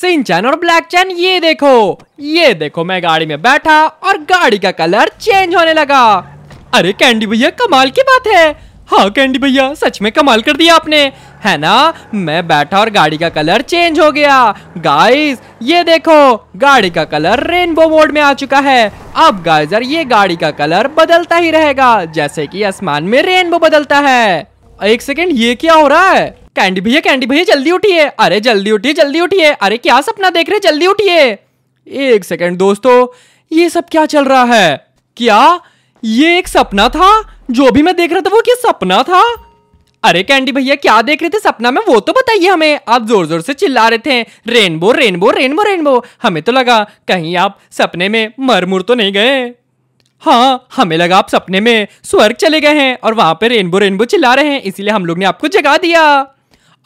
सिंचन और ब्लैक चैन ये देखो ये देखो मैं गाड़ी में बैठा और गाड़ी का कलर चेंज होने लगा अरे कैंडी भैया कमाल की बात है हाँ कैंडी भैया सच में कमाल कर दिया आपने है ना मैं बैठा और गाड़ी का कलर चेंज हो गया गाइस ये देखो गाड़ी का कलर रेनबो मोड में आ चुका है अब गाइजर ये गाड़ी का कलर बदलता ही रहेगा जैसे कि आसमान में रेनबो बदलता है एक सेकेंड ये क्या हो रहा है कैंडी भैया कैंडी भैया जल्दी उठिए अरे जल्दी उठिए जल्दी उठिए अरे क्या सपना देख रहे जल्दी उठिए एक सेकंड दोस्तों ये सब क्या चल रहा है क्या ये एक सपना था जो भी मैं देख रहा था वो क्या सपना था अरे कैंडी भैया क्या देख रहे थे सपना में वो तो बताइए हमें आप जोर जोर से चिल्ला रहे थे रेनबो रेनबो रेनबो रेनबो हमें तो लगा कहीं आप सपने में मरमुर तो नहीं गए हाँ हमें लगा आप सपने में स्वर्ग चले गए हैं और वहां पे रेनबो रेनबो चिल्ला रहे हैं इसीलिए हम लोग ने आपको जगा दिया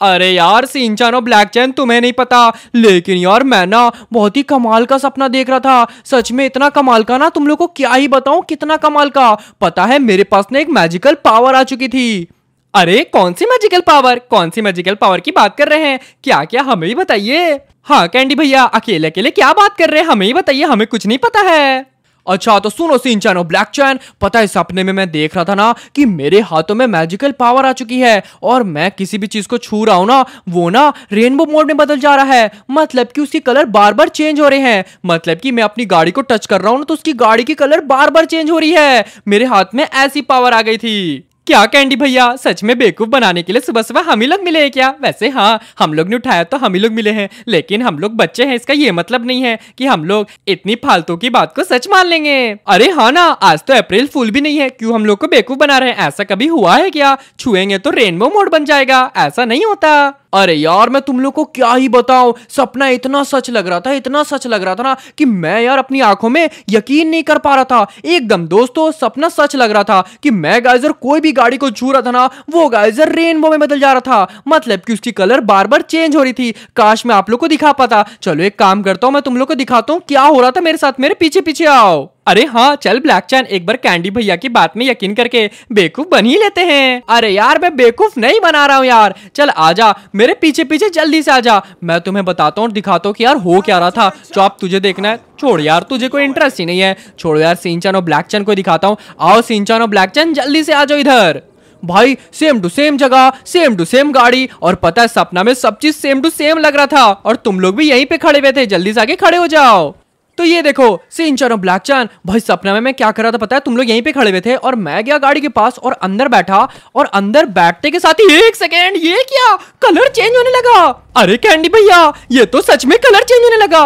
अरे यार सिंचान और ब्लैक चैन तुम्हें नहीं पता लेकिन यार मैं ना बहुत ही कमाल का सपना देख रहा था सच में इतना कमाल का ना तुम लोग को क्या ही बताऊं कितना कमाल का पता है मेरे पास ना एक मैजिकल पावर आ चुकी थी अरे कौन सी मैजिकल पावर कौन सी मैजिकल पावर की बात कर रहे हैं क्या क्या हमें ही बताइए हाँ कैंडी भैया अकेले अकेले क्या बात कर रहे हैं हमें ही बताइए हमें कुछ नहीं पता है अच्छा तो सुनो सिंचानो ब्लैक चैन पता है सपने में मैं देख रहा था ना कि मेरे हाथों में मैजिकल पावर आ चुकी है और मैं किसी भी चीज को छू रहा हूँ ना वो ना रेनबो मोड में बदल जा रहा है मतलब कि उसकी कलर बार बार चेंज हो रहे हैं मतलब कि मैं अपनी गाड़ी को टच कर रहा हूँ ना तो उसकी गाड़ी की कलर बार बार चेंज हो रही है मेरे हाथ में ऐसी पावर आ गई थी क्या कैंडी भैया सच में बेकूफ़ बनाने के लिए सुबह सुबह हम ही लोग मिले हैं क्या वैसे हाँ हम लोग ने उठाया तो हम ही लोग मिले हैं लेकिन हम लोग बच्चे हैं इसका ये मतलब नहीं है कि हम लोग इतनी फालतू की बात को सच मान लेंगे अरे हाँ ना आज तो अप्रैल फूल भी नहीं है क्यों हम लोग को बेकूफ़ बना रहे हैं ऐसा कभी हुआ है क्या छुएंगे तो रेनबो मोड बन जाएगा ऐसा नहीं होता अरे यार मैं तुम लोग को क्या ही बताऊं सपना इतना सच लग रहा था इतना सच लग रहा था ना कि मैं यार अपनी आंखों में यकीन नहीं कर पा रहा था एकदम दोस्तों सपना सच लग रहा था कि मैं गाइजर कोई भी गाड़ी को छू रहा था ना वो गाइजर रेनबो में बदल जा रहा था मतलब कि उसकी कलर बार बार चेंज हो रही थी काश मैं आप लोग को दिखा पाता चलो एक काम करता हूं मैं तुम लोग को दिखाता हूँ क्या हो रहा था मेरे साथ मेरे पीछे पीछे आओ अरे हाँ चल ब्लैक चैन एक बार कैंडी भैया की बात में यकीन करके बेकूफ बन ही लेते हैं अरे यार मैं बेकूफ नहीं बना रहा हूँ यार चल आजा मेरे पीछे पीछे जल्दी से आजा मैं तुम्हें बताता हूँ और दिखाता हूँ कि यार हो क्या रहा था आप तुझे देखना है छोड़ यार तुझे कोई इंटरेस्ट ही नहीं है छोड़ यार सिंचन और ब्लैक चैन को दिखाता हूँ आओ सिंचन और ब्लैक चैन जल्दी से आ जाओ इधर भाई सेम टू सेम जगह सेम टू सेम गाड़ी और पता है सपना में सब चीज सेम टू सेम लग रहा था और तुम लोग भी यहीं पे खड़े हुए थे जल्दी से आगे खड़े हो जाओ तो ये देखो सीन चारो ब्लैक चैन भाई सपना में मैं क्या कर रहा था पता है तुम लोग यहीं पे खड़े हुए थे और मैं गया गाड़ी के पास और अंदर बैठा और अंदर बैठते के साथ ही एक सेकेंड ये क्या कलर चेंज होने लगा अरे कैंडी भैया ये तो सच में कलर चेंज होने लगा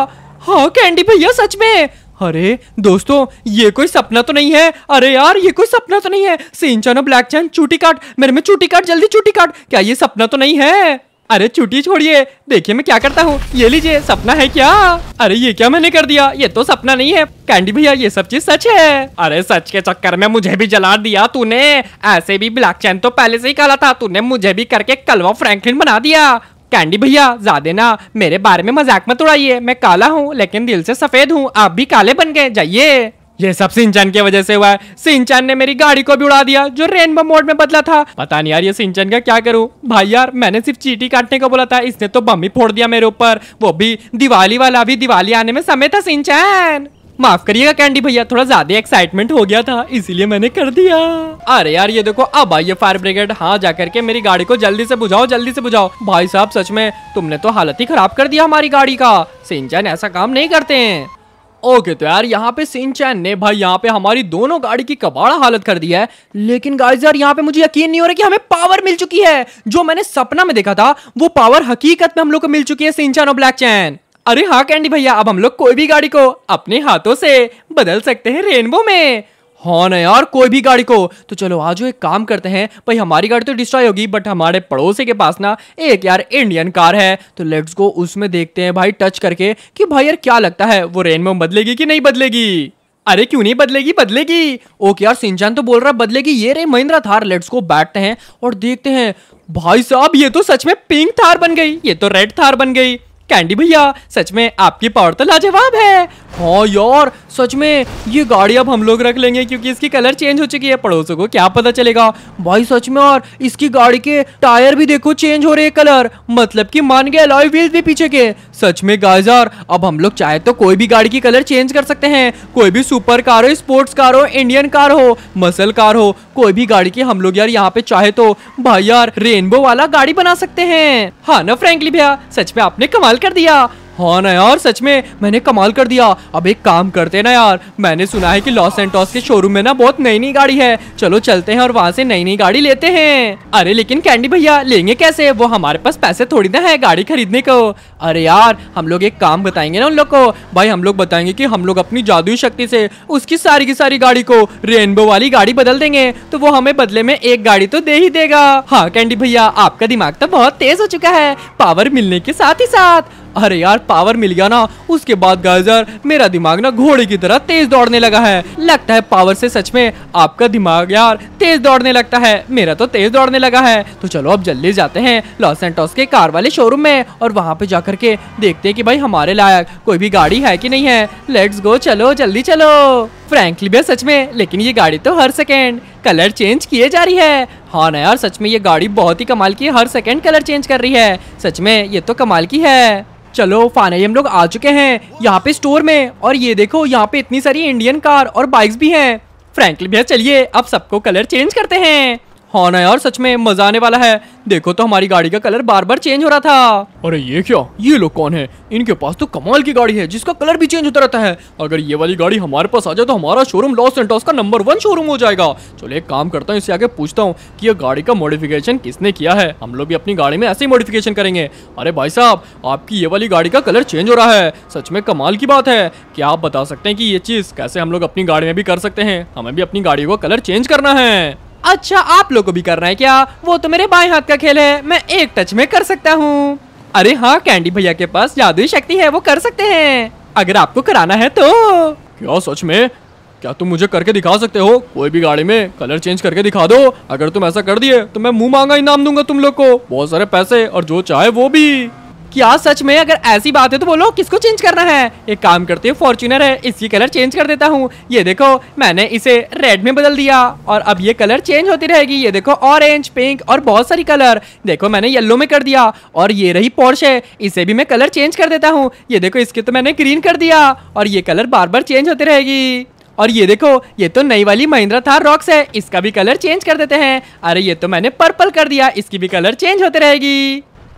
हाँ कैंडी भैया सच में अरे दोस्तों ये कोई सपना तो नहीं है अरे यार ये कोई सपना तो नहीं है सीन और ब्लैक चैन चूटी काट मेरे में चूटी काट जल्दी चूटी काट क्या ये सपना तो नहीं है अरे चुटी छोड़िए देखिए मैं क्या करता हूँ ये लीजिए सपना है क्या अरे ये क्या मैंने कर दिया ये तो सपना नहीं है कैंडी भैया ये सब चीज सच है अरे सच के चक्कर में मुझे भी जला दिया तूने ऐसे भी ब्लैक चैन तो पहले से ही काला था तूने मुझे भी करके कलवा फ्रैंकलिन बना दिया कैंडी भैया ज्यादा ना मेरे बारे में मजाक मत उड़ाइए मैं काला हूँ लेकिन दिल से सफेद हूँ आप भी काले बन गए जाइए ये सब सिंचन की वजह से हुआ है सिंचन ने मेरी गाड़ी को भी उड़ा दिया जो रेनबो मोड में बदला था पता नहीं यार ये सिंचन का क्या करूं भाई यार मैंने सिर्फ चीटी काटने को बोला था इसने तो बम ही फोड़ दिया मेरे ऊपर वो भी दिवाली वाला भी दिवाली आने में समय था सिंचन माफ करिएगा कैंडी भैया थोड़ा ज्यादा एक्साइटमेंट हो गया था इसीलिए मैंने कर दिया अरे यार ये देखो अब आइए फायर ब्रिगेड हाँ जा करके मेरी गाड़ी को जल्दी से बुझाओ जल्दी से बुझाओ भाई साहब सच में तुमने तो हालत ही खराब कर दिया हमारी गाड़ी का सिंचन ऐसा काम नहीं करते हैं ओके तो यार यहाँ पे सिंह चैन ने भाई यहाँ पे हमारी दोनों गाड़ी की कबाड़ा हालत कर दी है लेकिन गाइस यार यहाँ पे मुझे यकीन नहीं हो रहा कि हमें पावर मिल चुकी है जो मैंने सपना में देखा था वो पावर हकीकत में हम लोग को मिल चुकी है सिंह चैन और ब्लैक चैन अरे हाँ कैंडी भैया अब हम लोग कोई भी गाड़ी को अपने हाथों से बदल सकते हैं रेनबो में हाँ ना यार कोई भी गाड़ी को तो चलो आज एक काम करते हैं भाई हमारी गाड़ी तो डिस्ट्रॉय होगी बट हमारे पड़ोसी के पास ना एक यार इंडियन कार है तो लेट्स गो उसमें देखते हैं भाई टच करके कि भाई यार क्या लगता है वो रेन में बदलेगी कि नहीं बदलेगी अरे क्यों नहीं बदलेगी बदलेगी ओके यार सिंचान तो बोल रहा है बदलेगी ये रे महिंद्रा थार लेट्स को बैठते हैं और देखते हैं भाई साहब ये तो सच में पिंक थार बन गई ये तो रेड थार बन गई कैंडी भैया सच में आपकी पावर तो लाजवाब है हाँ यार सच में ये गाड़ी अब हम लोग रख लेंगे क्योंकि इसकी कलर चेंज हो चुकी है पड़ोसों को क्या पता चलेगा भाई सच में और इसकी गाड़ी के टायर भी देखो चेंज हो रहे हैं कलर मतलब कि मान गए अलॉय व्हील्स भी पीछे के सच में गाइजर अब हम लोग चाहे तो कोई भी गाड़ी की कलर चेंज कर सकते हैं कोई भी सुपर कार हो स्पोर्ट्स कार हो इंडियन कार हो मसल कार हो कोई भी गाड़ी की हम लोग यार यहाँ पे चाहे तो भाई यार रेनबो वाला गाड़ी बना सकते हैं हाँ ना फ्रेंकली भैया सच में आपने कमाल कर दिया हाँ ना यार सच में मैंने कमाल कर दिया अब एक काम करते ना यार मैंने सुना है कि लॉस सेंटोस के शोरूम में ना बहुत नई नई गाड़ी है चलो चलते हैं और वहाँ से नई नई गाड़ी लेते हैं अरे लेकिन कैंडी भैया लेंगे कैसे वो हमारे पास पैसे थोड़ी ना है गाड़ी खरीदने को अरे यार हम लोग एक काम बताएंगे ना उन लोग को भाई हम लोग बताएंगे की हम लोग अपनी जादुई शक्ति से उसकी सारी की सारी गाड़ी को रेनबो वाली गाड़ी बदल देंगे तो वो हमें बदले में एक गाड़ी तो दे ही देगा हाँ कैंडी भैया आपका दिमाग तो बहुत तेज हो चुका है पावर मिलने के साथ ही साथ अरे यार पावर मिल गया ना उसके बाद गाइजर मेरा दिमाग ना घोड़े की तरह तेज दौड़ने लगा है लगता है पावर से सच में आपका दिमाग यार तेज दौड़ने लगता है मेरा तो तेज दौड़ने लगा है तो चलो अब जल्दी जाते हैं लॉस एंटोस के कार वाले शोरूम में और वहाँ पे जाकर के देखते हैं कि भाई हमारे लायक कोई भी गाड़ी है कि नहीं है लेट्स गो चलो जल्दी चलो फ्रैंकली भैया सच में लेकिन ये गाड़ी तो हर सेकेंड कलर चेंज किए जा रही है हाँ ना यार सच में ये गाड़ी बहुत ही कमाल की हर सेकेंड कलर चेंज कर रही है सच में ये तो कमाल की है चलो फाइनली हम लोग आ चुके हैं यहाँ पे स्टोर में और ये देखो यहाँ पे इतनी सारी इंडियन कार और बाइक्स भी हैं फ्रैंकली भैया चलिए अब सबको कलर चेंज करते हैं हाँ ना यार सच में मजा आने वाला है देखो तो हमारी गाड़ी का कलर बार बार चेंज हो रहा था अरे ये क्या ये लोग कौन है इनके पास तो कमाल की गाड़ी है जिसका कलर भी चेंज होता रहता है अगर ये वाली गाड़ी हमारे पास आ जाए तो हमारा showroom Los Santos number one showroom हो जाएगा चलो एक काम करता हूँ इससे आगे पूछता हूँ कि यह गाड़ी का मॉडिफिकेशन किसने किया है हम लोग भी अपनी गाड़ी में ऐसे ही मॉडिफिकेशन करेंगे अरे भाई साहब आपकी ये वाली गाड़ी का कलर चेंज हो रहा है सच में कमाल की बात है क्या आप बता सकते हैं कि ये चीज कैसे हम लोग अपनी गाड़ी में भी कर सकते हैं हमें भी अपनी गाड़ी का कलर चेंज करना है अच्छा आप लोगों को भी करना है क्या वो तो मेरे बाएं हाथ का खेल है मैं एक टच में कर सकता हूँ अरे हाँ कैंडी भैया के पास जादुई शक्ति है वो कर सकते हैं अगर आपको कराना है तो क्या सच में क्या तुम मुझे करके दिखा सकते हो कोई भी गाड़ी में कलर चेंज करके दिखा दो अगर तुम ऐसा कर दिए तो मैं मुंह मांगा इनाम दूंगा तुम लोग को बहुत सारे पैसे और जो चाहे वो भी क्या सच में अगर ऐसी बात है तो बोलो किसको चेंज करना है एक काम करते हैं फॉर्चुनर है इसकी कलर चेंज कर देता हूँ ये देखो मैंने इसे रेड में बदल दिया और अब ये कलर चेंज होती रहेगी ये देखो ऑरेंज पिंक और बहुत सारी कलर देखो मैंने येलो में कर दिया और ये रही पोर्श है इसे भी मैं कलर चेंज कर देता हूँ ये देखो इसके तो मैंने ग्रीन कर दिया और ये कलर बार बार चेंज होती रहेगी और ये देखो ये तो नई वाली महिंद्रा थार रॉक्स है इसका भी कलर चेंज कर देते हैं अरे ये तो मैंने पर्पल कर दिया इसकी भी कलर चेंज होती रहेगी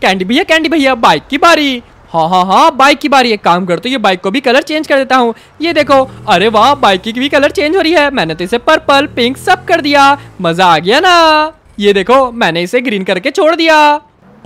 कैंडी भैया कैंडी भैया बाइक की बारी हाँ हाँ हाँ बाइक की बारी एक काम करते ये बाइक को भी कलर चेंज कर देता हूँ ये देखो अरे वाह बाइक की भी कलर चेंज हो रही है मैंने तो इसे पर्पल पिंक सब कर दिया मजा आ गया ना ये देखो मैंने इसे ग्रीन करके छोड़ दिया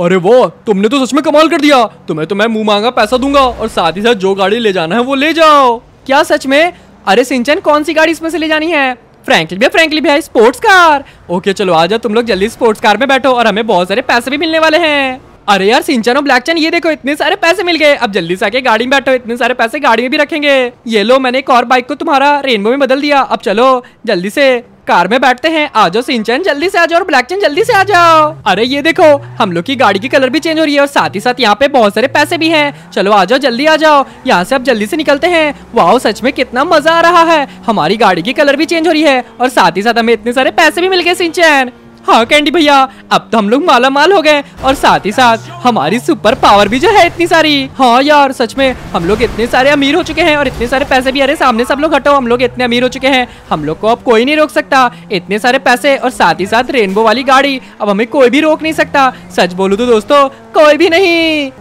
अरे वो तुमने तो सच में कमाल कर दिया तुम्हें तो मैं मुंह मांगा पैसा दूंगा और साथ ही साथ जो गाड़ी ले जाना है वो ले जाओ क्या सच में अरे सिंचन कौन सी गाड़ी इसमें से ले जानी है फ्रेंकली भैया फ्रेंकली भैया स्पोर्ट्स कार ओके चलो आ जाओ तुम लोग जल्दी स्पोर्ट्स कार में बैठो और हमें बहुत सारे पैसे भी मिलने वाले हैं अरे यार सिंचन और ब्लैक चैन ये देखो इतने सारे पैसे मिल गए अब जल्दी से आके गाड़ी में बैठो इतने सारे पैसे गाड़ी में भी रखेंगे ये लो मैंने एक और बाइक को तुम्हारा रेनबो में बदल दिया अब चलो जल्दी से कार में बैठते हैं आ जाओ सिंचन जल्दी से आ जाओ और ब्लैक चैन जल्दी से आ जाओ अरे ये देखो हम लोग की गाड़ी की कलर भी चेंज हो रही है और साथ ही साथ यहाँ पे बहुत सारे पैसे भी हैं चलो आ जाओ जल्दी आ जाओ यहाँ से अब जल्दी से निकलते हैं वाह सच में कितना मजा आ रहा है हमारी गाड़ी की कलर भी चेंज हो रही है और साथ ही साथ हमें इतने सारे पैसे भी मिल गए सिंचन हाँ कैंडी भैया अब तो हम लोग माला माल हो गए और साथ ही साथ हमारी सुपर पावर भी जो है इतनी सारी हाँ यार सच में हम लोग इतने सारे अमीर हो चुके हैं और इतने सारे पैसे भी अरे सामने सब लोग हटो हम लोग इतने अमीर हो चुके हैं हम लोग को अब कोई नहीं रोक सकता इतने सारे पैसे और साथ ही साथ रेनबो वाली गाड़ी अब हमें कोई भी रोक नहीं सकता सच बोलू तो दोस्तों कोई भी नहीं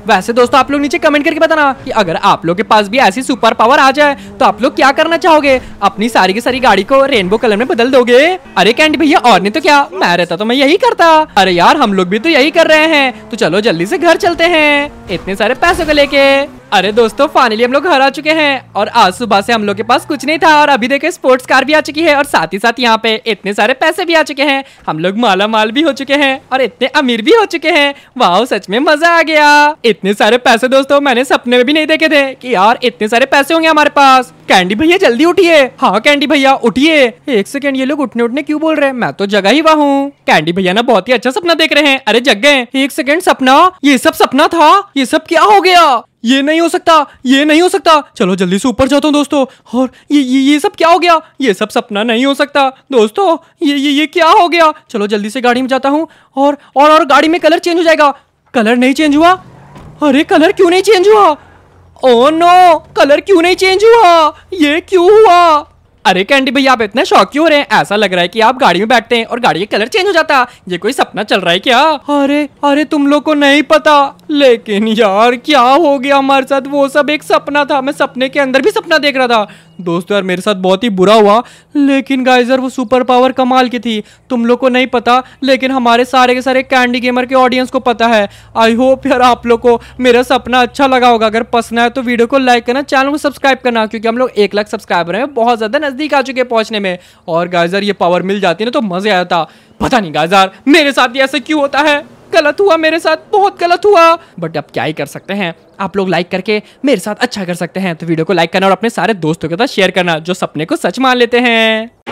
वैसे दोस्तों आप लोग नीचे कमेंट करके बताना कि अगर आप लोग के पास भी ऐसी सुपर पावर आ जाए तो आप लोग क्या करना चाहोगे अपनी सारी की सारी गाड़ी को रेनबो कलर में बदल दोगे अरे कैंट भैया और नहीं तो क्या मैं रहता तो मैं यही करता अरे यार हम लोग भी तो यही कर रहे हैं तो चलो जल्दी ऐसी घर चलते हैं इतने सारे पैसों को लेके अरे दोस्तों फाइनली हम लोग घर आ चुके हैं और आज सुबह से हम लोग के पास कुछ नहीं था और अभी देखे स्पोर्ट्स कार भी आ चुकी है और साथ ही साथ यहाँ पे इतने सारे पैसे भी आ चुके हैं हम लोग माला माल भी हो चुके हैं और इतने अमीर भी हो चुके हैं वाह सच में मजा आ गया इतने सारे पैसे दोस्तों मैंने सपने में भी नहीं देखे थे की यार इतने सारे पैसे होंगे हमारे पास कैंडी भैया जल्दी उठिए हाँ कैंडी भैया उठिए एक सेकेंड ये लोग उठने उठने क्यों बोल रहे हैं मैं तो जगा ही हुआ हूँ कैंडी भैया ना बहुत ही अच्छा सपना देख रहे हैं अरे जग गए एक सेकेंड सपना ये सब सपना था ये सब क्या हो गया ये नहीं हो सकता ये नहीं हो सकता चलो जल्दी से ऊपर जाता हूँ दोस्तों और ये ये ये सब क्या हो गया ये सब सपना नहीं हो सकता दोस्तों ये ये ये क्या हो गया चलो जल्दी से गाड़ी में जाता हूँ और और और गाड़ी में कलर चेंज हो जाएगा कलर नहीं चेंज हुआ अरे कलर क्यों नहीं चेंज हुआ ओ नो कलर क्यों नहीं चेंज हुआ ये क्यों हुआ अरे कैंडी भैया आप इतने शौक क्यों हो रहे हैं ऐसा लग रहा है कि आप गाड़ी में बैठते हैं और गाड़ी का कलर चेंज हो जाता है ये कोई सपना चल रहा है क्या अरे अरे तुम लोग को नहीं पता लेकिन यार क्या हो गया हमारे साथ वो सब एक सपना था मैं सपने के अंदर भी सपना देख रहा था दोस्तों यार मेरे साथ बहुत ही बुरा हुआ लेकिन गाइजर यार वो सुपर पावर कमाल की थी तुम लोग को नहीं पता लेकिन हमारे सारे के सारे कैंडी गेमर के ऑडियंस को पता है आई होप यार आप लोग को मेरा सपना अच्छा लगा होगा अगर पसंद है तो वीडियो को लाइक करना चैनल को सब्सक्राइब करना क्योंकि हम लोग एक लाख सब्सक्राइबर हैं बहुत ज़्यादा नज़दीक आ चुके हैं पहुँचने में और गाइजर ये पावर मिल जाती है ना तो मज़े आया था पता नहीं गाइजर मेरे साथ ही ऐसा क्यों होता है गलत हुआ मेरे साथ बहुत गलत हुआ बट अब क्या ही कर सकते हैं आप लोग लाइक करके मेरे साथ अच्छा कर सकते हैं तो वीडियो को लाइक करना और अपने सारे दोस्तों के साथ शेयर करना जो सपने को सच मान लेते हैं